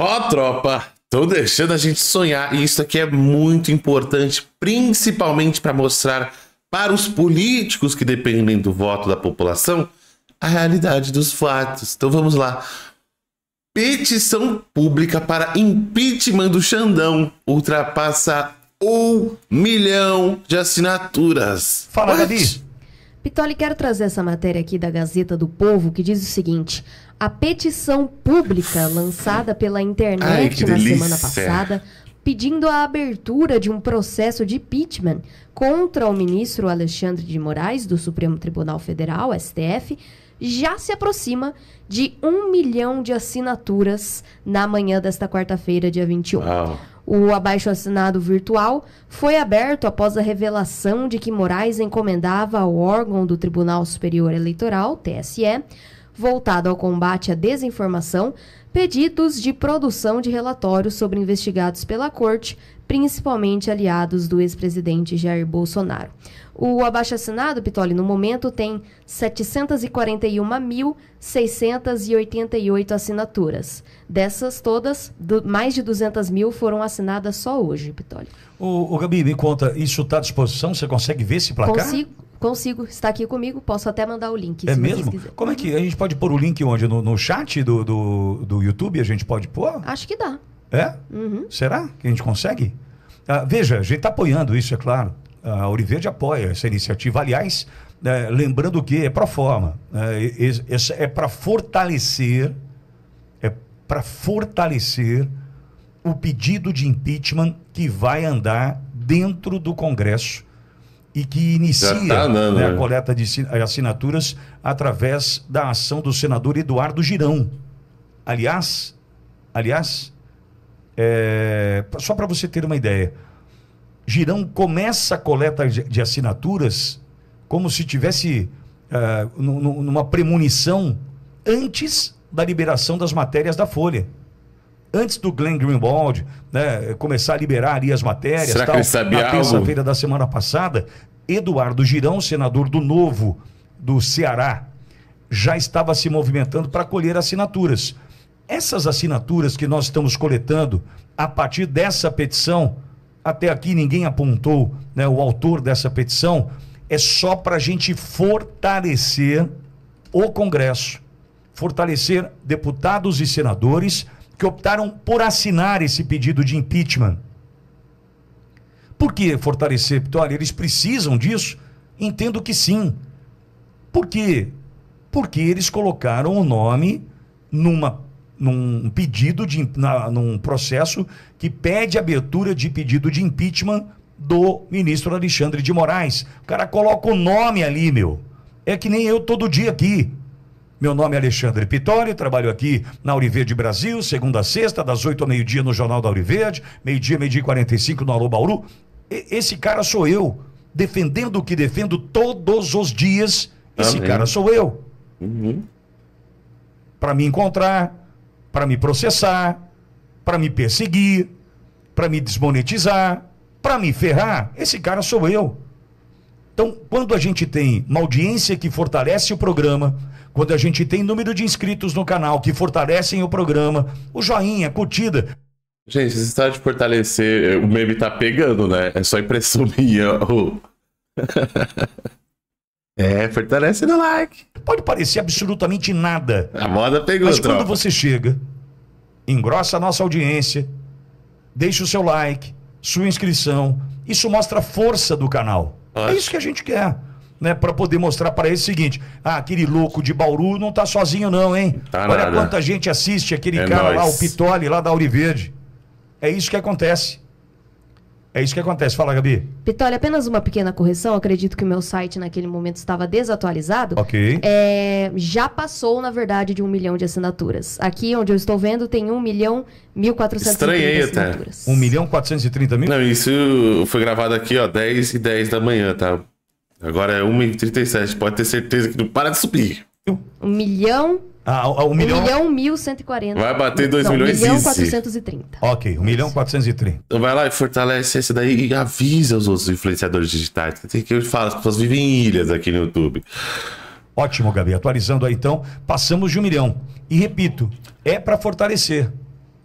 Ó, oh, tropa, tô deixando a gente sonhar e isso aqui é muito importante, principalmente para mostrar para os políticos que dependem do voto da população a realidade dos fatos. Então vamos lá. Petição pública para impeachment do Xandão ultrapassa um milhão de assinaturas. Fala, Gabi. Pitoli, quero trazer essa matéria aqui da Gazeta do Povo que diz o seguinte: a petição pública lançada pela internet Ai, na semana passada pedindo a abertura de um processo de impeachment contra o ministro Alexandre de Moraes do Supremo Tribunal Federal, STF, já se aproxima de um milhão de assinaturas na manhã desta quarta-feira, dia 21. O abaixo assinado virtual foi aberto após a revelação de que Moraes encomendava ao órgão do Tribunal Superior Eleitoral, TSE, voltado ao combate à desinformação, pedidos de produção de relatórios sobre investigados pela Corte, principalmente aliados do ex-presidente Jair Bolsonaro. O abaixo-assinado, Pitoli, no momento tem 741.688 assinaturas. Dessas todas, do, mais de 200 mil foram assinadas só hoje, Pitoli. O, Gabi, me conta, isso está à disposição? Você consegue ver esse placar? Consigo. Consigo, está aqui comigo, posso até mandar o link. É mesmo? Como é que uhum. a gente pode pôr o link onde? No, no chat do, do, do YouTube a gente pode pôr? Acho que dá. É? Uhum. Será que a gente consegue? Ah, veja, a gente está apoiando isso, é claro. A Oliveira apoia essa iniciativa. Aliás, é, lembrando que é para forma, né, é, é, é para fortalecer, é para fortalecer o pedido de impeachment que vai andar dentro do Congresso e que inicia tá né? a né? coleta de assinaturas através da ação do senador Eduardo Girão. Aliás, aliás, é, só para você ter uma ideia, Girão começa a coleta de assinaturas como se tivesse é, numa premonição antes da liberação das matérias da Folha antes do Glenn Greenwald né, começar a liberar ali as matérias, Será tal, que ele sabia na terça-feira da semana passada, Eduardo Girão, senador do Novo do Ceará, já estava se movimentando para colher assinaturas. Essas assinaturas que nós estamos coletando a partir dessa petição, até aqui ninguém apontou né, o autor dessa petição, é só para a gente fortalecer o Congresso, fortalecer deputados e senadores que optaram por assinar esse pedido de impeachment. Por que fortalecer? Olha, eles precisam disso? Entendo que sim. Por quê? Porque eles colocaram o nome numa, num pedido de na, num processo que pede abertura de pedido de impeachment do ministro Alexandre de Moraes. O cara coloca o nome ali, meu. É que nem eu todo dia aqui. Meu nome é Alexandre Pitório, trabalho aqui na Auriverde Brasil, segunda a sexta, das oito ao meio-dia no Jornal da Auriverde, meio-dia, meio-dia e cinco no Alô Bauru. E, esse cara sou eu, defendendo o que defendo todos os dias. Esse Amém. cara sou eu. Uhum. Para me encontrar, para me processar, para me perseguir, para me desmonetizar, para me ferrar, esse cara sou eu. Então, quando a gente tem uma audiência que fortalece o programa, quando a gente tem número de inscritos no canal que fortalecem o programa, o joinha, curtida, Gente, essa história de fortalecer, eh, o meme tá pegando, né? É só impressão minha. é, fortalece no like. Pode parecer absolutamente nada. A moda pegou, Mas quando você chega, engrossa a nossa audiência, deixa o seu like, sua inscrição, isso mostra a força do canal. É nossa. É isso que a gente quer né, para poder mostrar para ele o seguinte: ah, aquele louco de Bauru não tá sozinho, não, hein? Tá Olha nada. quanta gente assiste aquele é cara lá, o Pitoli, lá da Auriverde. É isso que acontece. É isso que acontece. Fala, Gabi. Pitoli, apenas uma pequena correção. Acredito que o meu site naquele momento estava desatualizado. Ok. É, já passou, na verdade, de um milhão de assinaturas. Aqui, onde eu estou vendo, tem um milhão mil quatrocentos Estranhei até. Um milhão quatrocentos e trinta mil? Não, isso foi gravado aqui, ó, 10 e 10 da manhã, tá? Agora é 1,37. Pode ter certeza que não para de subir. Um milhão. Ah, um, milhão. Um milhão mil cento e quarenta. Vai bater dois não, milhões e. Um milhão quatrocentos Ok, um milhão quatrocentos e trinta. Então vai lá e fortalece esse daí e avisa os outros influenciadores digitais. Tem que eu falo, as pessoas vivem em ilhas aqui no YouTube. Ótimo, Gabi. Atualizando aí então, passamos de um milhão. E repito, é para fortalecer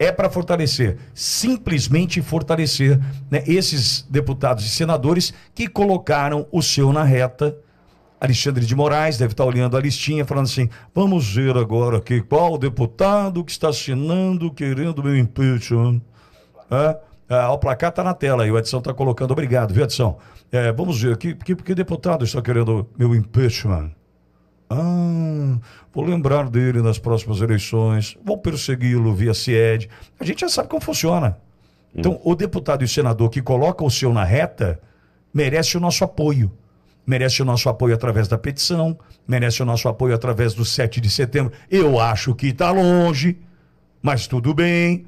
é para fortalecer, simplesmente fortalecer né, esses deputados e senadores que colocaram o seu na reta. Alexandre de Moraes deve estar tá olhando a listinha, falando assim: vamos ver agora aqui qual deputado que está assinando, querendo meu impeachment. É? Ah, o placar está na tela aí, o Edson está colocando. Obrigado, viu, Edson? É, vamos ver, que, que, que deputado está querendo meu impeachment? Ah, vou lembrar dele nas próximas eleições, vou persegui-lo via CIED. A gente já sabe como funciona. Então, hum. o deputado e senador que coloca o seu na reta merece o nosso apoio. Merece o nosso apoio através da petição, merece o nosso apoio através do 7 de setembro. Eu acho que está longe, mas tudo bem.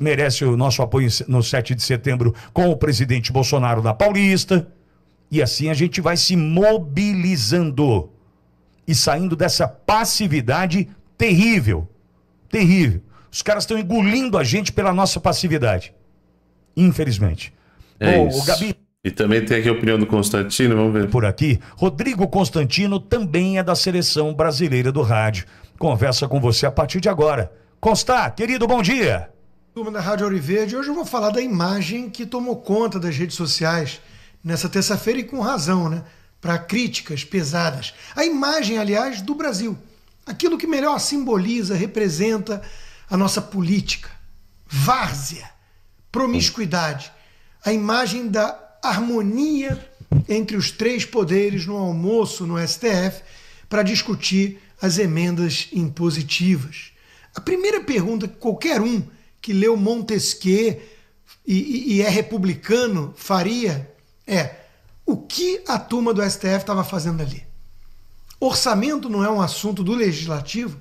Merece o nosso apoio no 7 de setembro com o presidente Bolsonaro da Paulista. E assim a gente vai se mobilizando e saindo dessa passividade terrível. Terrível. Os caras estão engolindo a gente pela nossa passividade. Infelizmente. É Bom, isso. Gabi... E também tem aqui a opinião do Constantino, vamos ver. Por aqui, Rodrigo Constantino também é da seleção brasileira do rádio. Conversa com você a partir de agora. Constar, querido, bom dia. Turma da Rádio Oriverde, hoje eu vou falar da imagem que tomou conta das redes sociais nessa terça-feira e com razão, né? para críticas pesadas. A imagem, aliás, do Brasil. Aquilo que melhor simboliza, representa a nossa política. Várzea, promiscuidade. A imagem da harmonia entre os três poderes no almoço no STF para discutir as emendas impositivas. A primeira pergunta que qualquer um que leu Montesquieu e, e, e é republicano faria é o que a turma do STF estava fazendo ali. Orçamento não é um assunto do legislativo.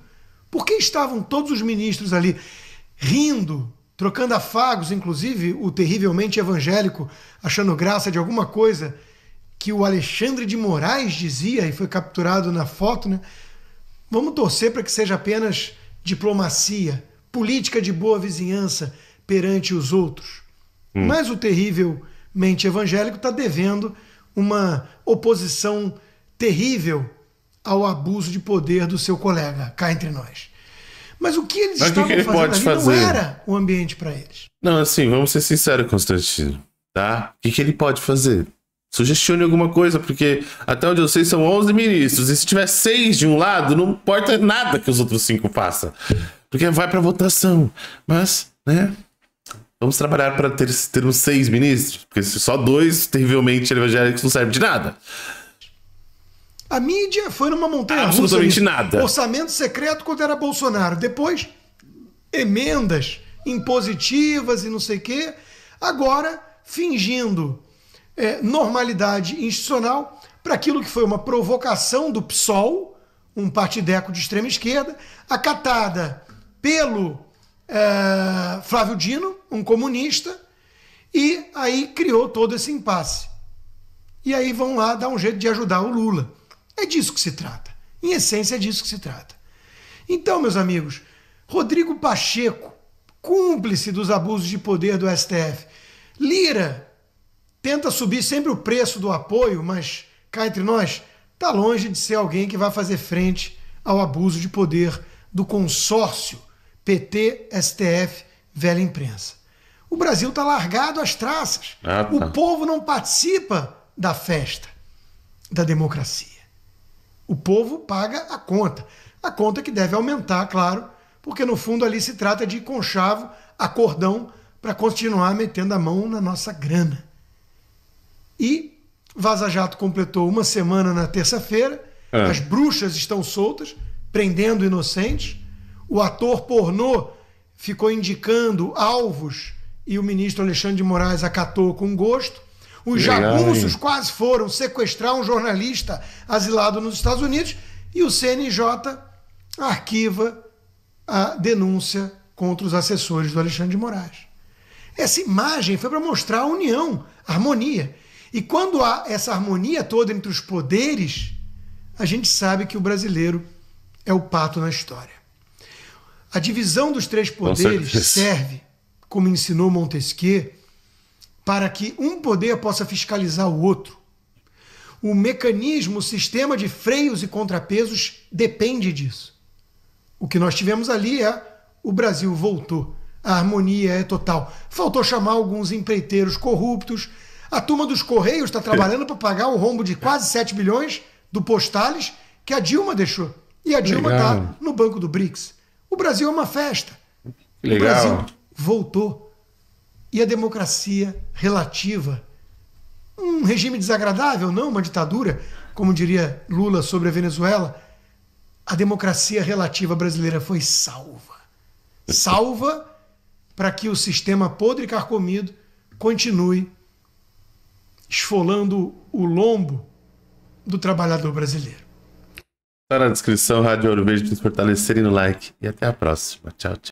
Por que estavam todos os ministros ali rindo, trocando afagos, inclusive o terrivelmente evangélico achando graça de alguma coisa que o Alexandre de Moraes dizia e foi capturado na foto, né? Vamos torcer para que seja apenas diplomacia, política de boa vizinhança perante os outros. Hum. Mas o terrivelmente evangélico está devendo uma oposição terrível ao abuso de poder do seu colega cá entre nós. Mas o que eles Mas estavam que ele fazendo fazer? não era o ambiente para eles. Não, assim, vamos ser sinceros, Constantino, tá? O que, que ele pode fazer? Sugestione alguma coisa, porque até onde eu sei são 11 ministros. E se tiver seis de um lado, não importa nada que os outros cinco façam. Porque vai para votação. Mas, né? Vamos trabalhar para ter, uns seis ministros, porque se só dois terrivelmente evangélicos não serve de nada. A mídia foi numa montanha russa. Absolutamente nada. Orçamento secreto quando era Bolsonaro. Depois, emendas impositivas e não sei o quê. Agora, fingindo é, normalidade institucional para aquilo que foi uma provocação do PSOL, um partideco de extrema esquerda, acatada pelo é, Flávio Dino, um comunista, e aí criou todo esse impasse. E aí vão lá dar um jeito de ajudar o Lula. É disso que se trata. Em essência, é disso que se trata. Então, meus amigos, Rodrigo Pacheco, cúmplice dos abusos de poder do STF, Lira tenta subir sempre o preço do apoio, mas cá entre nós, está longe de ser alguém que vai fazer frente ao abuso de poder do consórcio PT, STF, velha imprensa. O Brasil está largado às traças. Ah, tá. O povo não participa da festa da democracia. O povo paga a conta. A conta que deve aumentar, claro, porque no fundo ali se trata de conchavo, acordão, para continuar metendo a mão na nossa grana. E Vaza Jato completou uma semana na terça-feira, ah. as bruxas estão soltas, prendendo inocentes o ator pornô ficou indicando alvos e o ministro Alexandre de Moraes acatou com gosto. Os jagunços quase foram sequestrar um jornalista asilado nos Estados Unidos e o CNJ arquiva a denúncia contra os assessores do Alexandre de Moraes. Essa imagem foi para mostrar a união, a harmonia. E quando há essa harmonia toda entre os poderes, a gente sabe que o brasileiro é o pato na história. A divisão dos três poderes serve, como ensinou Montesquieu, para que um poder possa fiscalizar o outro. O mecanismo, o sistema de freios e contrapesos depende disso. O que nós tivemos ali é o Brasil voltou. A harmonia é total. Faltou chamar alguns empreiteiros corruptos. A turma dos Correios está trabalhando para pagar o rombo de quase 7 bilhões do Postales que a Dilma deixou. E a Dilma está no banco do BRICS. O Brasil é uma festa. Legal. O Brasil voltou. E a democracia relativa, um regime desagradável, não uma ditadura, como diria Lula sobre a Venezuela, a democracia relativa brasileira foi salva. Salva para que o sistema podre e carcomido continue esfolando o lombo do trabalhador brasileiro. Tá na descrição, Rádio Ouro Verde, para se fortalecerem no like. E até a próxima. Tchau, tchau.